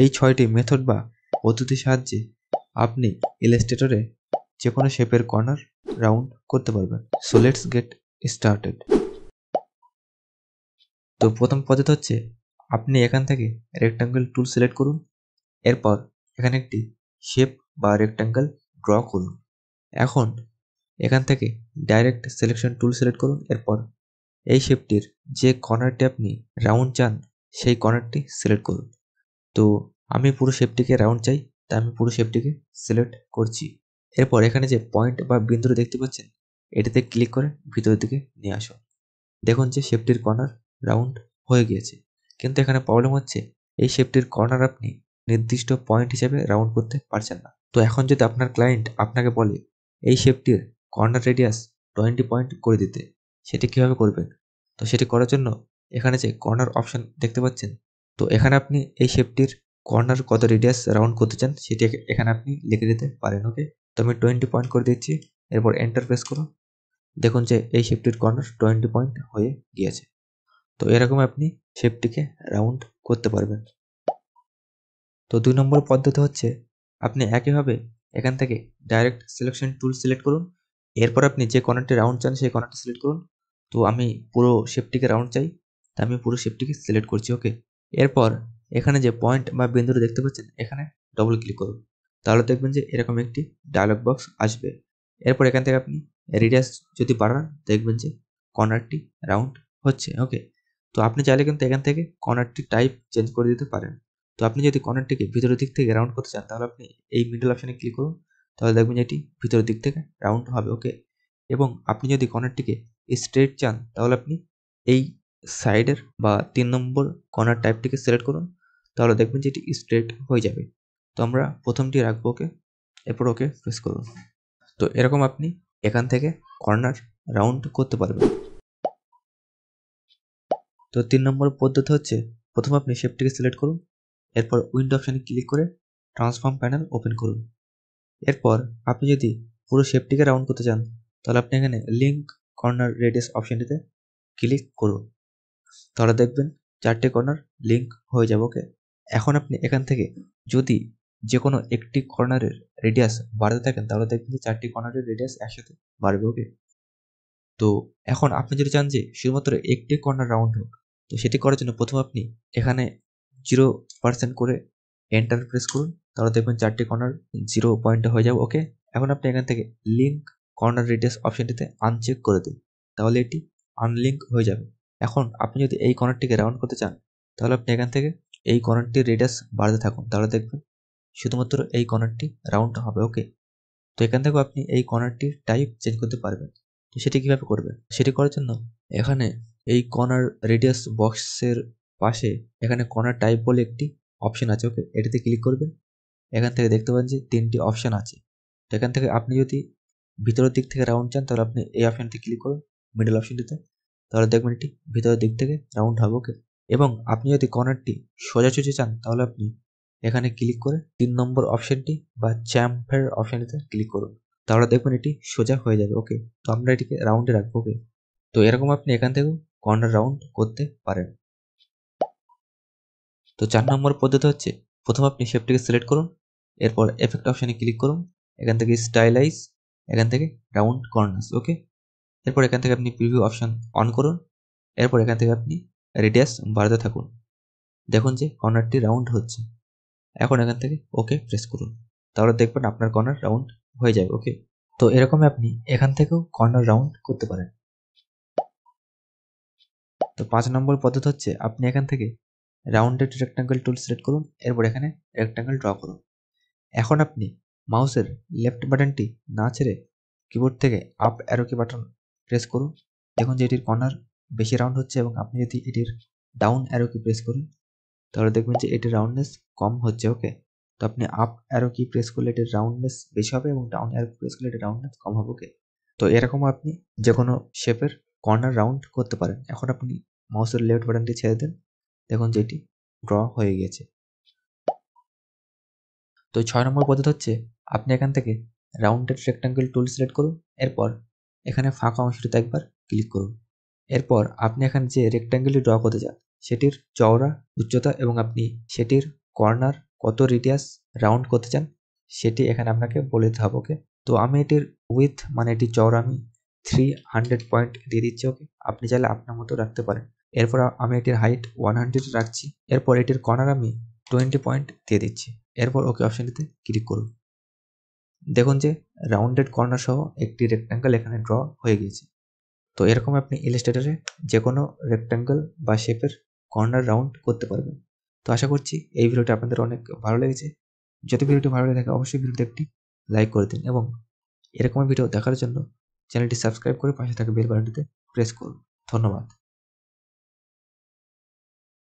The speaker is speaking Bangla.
এই ছয়টি মেথড বা পদ্ধতির সাহায্যে আপনি ইলাস্ট্রেটরে যে কোনো শেপের কর্নার রাউন্ড করতে পারবেন সো লেটস গেট স্টার্টেড তো প্রথম পদ্ধতি হচ্ছে আপনি এখান থেকে রেক্ট্যাঙ্গেল টুল সিলেক্ট করুন এরপর এখানে একটি শেপ বা রেক্ট্যাঙ্গেল ড্র করুন এখন এখান থেকে ডাইরেক্ট সিলেকশন টুল সিলেক্ট করুন এরপর এই শেপটির যে কর্নারটি আপনি রাউন্ড চান সেই কর্নারটি সিলেক্ট করুন তো আমি পুরো শেপটিকে রাউন্ড চাই তাই আমি পুরো শেপটিকে সিলেক্ট করছি এরপর এখানে যে পয়েন্ট বা বিন্দুটা দেখতে পাচ্ছেন এটিতে ক্লিক করে ভিতরের দিকে নিয়ে আসো দেখুন যে শেপটির কর্নার রাউন্ড হয়ে গিয়েছে কিন্তু এখানে প্রবলেম হচ্ছে এই শেপটির কর্নার আপনি নির্দিষ্ট পয়েন্ট হিসেবে রাউন্ড করতে পারছেন না তো এখন যদি আপনার ক্লায়েন্ট আপনাকে বলে এই শেপটির কর্নার রেডিয়াস টোয়েন্টি পয়েন্ট করে দিতে সেটি কীভাবে করবেন তো সেটি করার জন্য এখানে যে কর্নার অপশন দেখতে পাচ্ছেন তো এখানে আপনি এই শেপটির কর্নার কত রেডিয়াস রাউন্ড করতে চান সেটি এখানে আপনি লিখে দিতে পারেন ওকে তো আমি টোয়েন্টি পয়েন্ট করে দিচ্ছি এরপর এন্টার প্রেস করুন দেখুন যে এই শেপটির কর্নার টোয়েন্টি পয়েন্ট হয়ে গিয়েছে তো এরকম আপনি শেপটিকে রাউন্ড করতে পারবেন তো দুই নম্বর পদ্ধতি হচ্ছে আপনি একইভাবে এখান থেকে ডাইরেক্ট সিলেকশন টুল সিলেক্ট করুন এরপর আপনি যে কর্নারটি রাউন্ড চান সেই কর্নারটি সিলেক্ট করুন তো আমি পুরো শেপটিকে রাউন্ড চাই তা আমি পুরো শেপটিকে সিলেক্ট করছি ওকে এরপর এখানে যে পয়েন্ট বা বিন্দুটা দেখতে পাচ্ছেন এখানে ডবল ক্লিক করুন তাহলে দেখবেন যে এরকম একটি ডায়লগ বক্স আসবে এরপর এখান থেকে আপনি রিডাস যদি বাড়ান দেখবেন যে কর্নারটি রাউন্ড হচ্ছে ওকে তো আপনি চাইলে কিন্তু এখান থেকে কর্নারটি টাইপ চেঞ্জ করে দিতে পারেন তো আপনি যদি কর্নারটিকে ভিতরের দিক থেকে রাউন্ড করতে চান তাহলে আপনি এই মিডল অপশানে ক্লিক করুন তাহলে দেখবেন যে এটি ভিতরের দিক থেকে রাউন্ড হবে ওকে এবং আপনি যদি কর্নারটিকে স্ট্রেট চান তাহলে আপনি এই সাইডের বা তিন নম্বর কর্নার টাইপটিকে সিলেক্ট করুন তাহলে দেখবেন যে এটি স্ট্রেট হয়ে যাবে তো আমরা প্রথমটি রাখবো ওকে এরপর ওকে প্রেস করুন তো এরকম আপনি এখান থেকে কর্নার রাউন্ড করতে পারবেন তো তিন নম্বর পদ্ধতি হচ্ছে প্রথমে আপনি শেপটিকে সিলেক্ট করুন এরপর উইন্ডো অপশানে ক্লিক করে ট্রান্সফর্ম প্যানেল ওপেন করুন এরপর আপনি যদি পুরো শেপটিকে রাউন্ড করতে চান তাহলে আপনি এখানে লিঙ্ক কর্নার রেডিয়াস অপশানটিতে ক্লিক করুন তাহলে দেখবেন চারটে কর্নার লিঙ্ক হয়ে যাবে ওকে এখন আপনি এখান থেকে যদি যে কোনো একটি কর্নারের রেডিয়াস বাড়াতে থাকেন তাহলে দেখবেন যে চারটি কর্নারের রেডিয়াস একসাথে বাড়বে ওকে তো এখন আপনি যদি চান যে শুধুমাত্র একটি কর্নার রাউন্ড হোক তো সেটি করার জন্য প্রথম আপনি এখানে জিরো পার্সেন্ট করে এন্টার প্রেস করুন তাহলে দেখবেন চারটি কর্নার জিরো পয়েন্টে হয়ে যাবে ওকে এখন আপনি এখান থেকে লিঙ্ক কর্নার রেডিয়াস অপশানটিতে আনচেক করে দিন তাহলে এটি আনলিঙ্ক হয়ে যাবে এখন আপনি যদি এই কর্নারটিকে রাউন্ড করতে চান তাহলে আপনি এখান থেকে এই কর্নারটির রেডিয়াস বাড়তে থাকুন তাহলে দেখবেন শুধুমাত্র এই কর্নারটি রাউন্ড হবে ওকে তো এখান থেকেও আপনি এই কর্নারটির টাইপ চেঞ্জ করতে পারবেন তো সেটি কীভাবে করবেন সেটি করার জন্য এখানে এই কর্নার রেডিয়াস বক্সের পাশে এখানে কর্নার টাইপ বলে একটি অপশন আছে ওকে এটিতে ক্লিক করবেন এখান থেকে দেখতে পান যে তিনটি অপশন আছে তো এখান থেকে আপনি যদি ভিতরের দিক থেকে রাউন্ড চান তাহলে আপনি এই অপশানটি ক্লিক করুন মিডল অপশনটিতে তাহলে দেখবেন এটি ভিতরের দিক থেকে রাউন্ড হবে ওকে এবং আপনি যদি কর্নারটি সোজাসুজি চান তাহলে আপনি এখানে ক্লিক করে তিন নম্বর অপশানটি বা চ্যাম্পের অপশানটিতে ক্লিক করুন তাহলে দেখবেন এটি সোজা হয়ে যাবে ওকে তো আমরা এটিকে রাউন্ডে রাখবো ওকে তো এরকম আপনি এখান থেকেও কর্নার রাউন্ড করতে পারেন তো চার নম্বর পদ্ধতি হচ্ছে প্রথম আপনি শেপটিকে সিলেক্ট করুন এরপর এফেক্ট অপশানে ক্লিক করুন এখান থেকে স্টাইলাইজ এখান থেকে রাউন্ড কর্নার্স ওকে এরপর এখান থেকে আপনি প্রিভিউ অপশান অন করুন এরপর এখান থেকে আপনি রেডিয়াস বাড়াতে থাকুন দেখুন যে কর্নারটি রাউন্ড হচ্ছে এখন এখান থেকে ওকে প্রেস করুন তাহলে দেখবেন আপনার কর্নার রাউন্ড হয়ে যাবে ওকে তো এরকম আপনি এখান থেকেও কর্নার রাউন্ড করতে পারেন তো পাঁচ নম্বর পদ্ধতি হচ্ছে আপনি এখান থেকে রাউন্ডেড রেক্টাঙ্গেল টুল সিলেক্ট করুন এরপর এখানে রেক্টাঙ্গেল ড্র করুন এখন আপনি মাউসের লেফট বাটনটি না ছেড়ে কিবোর্ড থেকে আপ অ্যারোকি বাটন প্রেস করুন দেখুন যে এটির কর্নার বেশি রাউন্ড হচ্ছে এবং আপনি যদি এটির ডাউন অ্যারো কি প্রেস করেন তাহলে দেখবেন যে এটির রাউন্ডনেস কম হচ্ছে ওকে তো আপনি আপ অ্যারো কি প্রেস করলে এটির রাউন্ডনেস বেশি হবে এবং ডাউন অ্যারো প্রেস করলে এটির রাউন্ডনেস কম হবে ওকে তো এরকম আপনি যে কোনো শেপের কর্নার রাউন্ড করতে পারেন এখন আপনি মাউসের লেফট বাটনটি ছেড়ে দেন দেখুন যেটি ড্র হয়ে গিয়েছে তো ছয় নম্বর পদ্ধতি হচ্ছে আপনি এখান থেকে রাউন্ডেড রেক্টাঙ্গেল টুল সিলেক্ট করুন এরপর এখানে ফাঁকা অংশটিতে একবার ক্লিক করুন এরপর আপনি এখানে যে রেক্ট্যাঙ্গেলটি ড্র করতে চান সেটির চওড়া উচ্চতা এবং আপনি সেটির কর্নার কত রিডিয়াস রাউন্ড করতে চান সেটি এখানে আপনাকে বলে দিতে হবে ওকে তো আমি এটির উইথ মানে এটি চওড়া আমি থ্রি হান্ড্রেড পয়েন্ট দিয়ে দিচ্ছি ওকে আপনি চাইলে আপনার মতো রাখতে পারেন এরপর আমি এটির হাইট ওয়ান হান্ড্রেড রাখছি এরপর এটির কর্নার আমি টোয়েন্টি পয়েন্ট দিয়ে দিচ্ছি এরপর ওকে অপশানটিতে ক্লিক করুন দেখুন যে রাউন্ডেড কর্নার সহ একটি রেক্ট্যাঙ্গেল এখানে ড্র হয়ে গিয়েছে তো এরকম আপনি ইলাস্ট্রেটারে যে কোনো রেক্ট্যাঙ্গেল বা শেপের কর্নার রাউন্ড করতে পারবেন তো আশা করছি এই ভিডিওটি আপনাদের অনেক ভালো লেগেছে যদি ভিডিওটি ভালো লেগে থাকে অবশ্যই ভিডিওটি একটি লাইক করে দিন এবং এরকম ভিডিও দেখার জন্য চ্যানেলটি সাবস্ক্রাইব করে পাশে থাকা বেল বাটনটিতে প্রেস করুন ধন্যবাদ